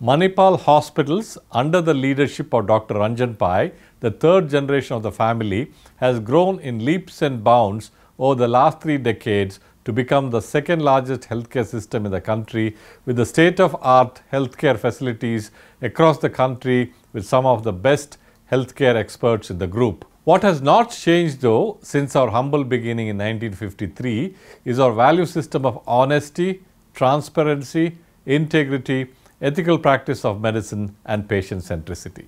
Manipal Hospitals, under the leadership of Dr. Ranjan Pai, the third generation of the family, has grown in leaps and bounds over the last three decades to become the second largest healthcare system in the country with the state-of-art healthcare facilities across the country with some of the best healthcare experts in the group. What has not changed though since our humble beginning in 1953 is our value system of honesty, transparency, integrity ethical practice of medicine and patient centricity.